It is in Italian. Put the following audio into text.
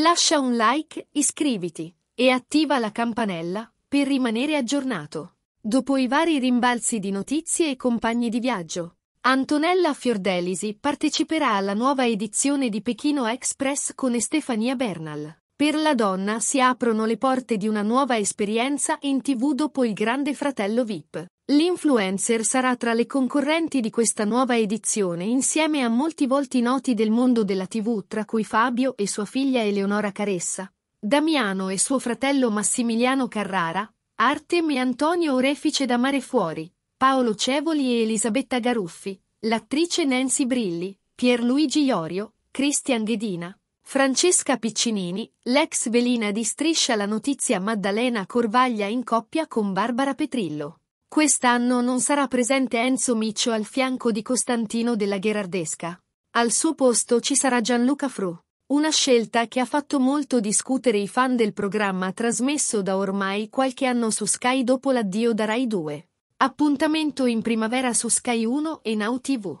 Lascia un like, iscriviti e attiva la campanella per rimanere aggiornato. Dopo i vari rimbalzi di notizie e compagni di viaggio, Antonella Fiordelisi parteciperà alla nuova edizione di Pechino Express con Estefania Bernal. Per la donna si aprono le porte di una nuova esperienza in tv dopo il grande fratello VIP. L'influencer sarà tra le concorrenti di questa nuova edizione insieme a molti volti noti del mondo della tv tra cui Fabio e sua figlia Eleonora Caressa, Damiano e suo fratello Massimiliano Carrara, Artem e Antonio Orefice da Mare Fuori, Paolo Cevoli e Elisabetta Garuffi, l'attrice Nancy Brilli, Pierluigi Iorio, Christian Ghedina, Francesca Piccinini, l'ex velina di Striscia la notizia Maddalena Corvaglia in coppia con Barbara Petrillo. Quest'anno non sarà presente Enzo Miccio al fianco di Costantino della Gherardesca. Al suo posto ci sarà Gianluca Fru. Una scelta che ha fatto molto discutere i fan del programma trasmesso da ormai qualche anno su Sky dopo l'addio da Rai 2. Appuntamento in primavera su Sky 1 e Now TV.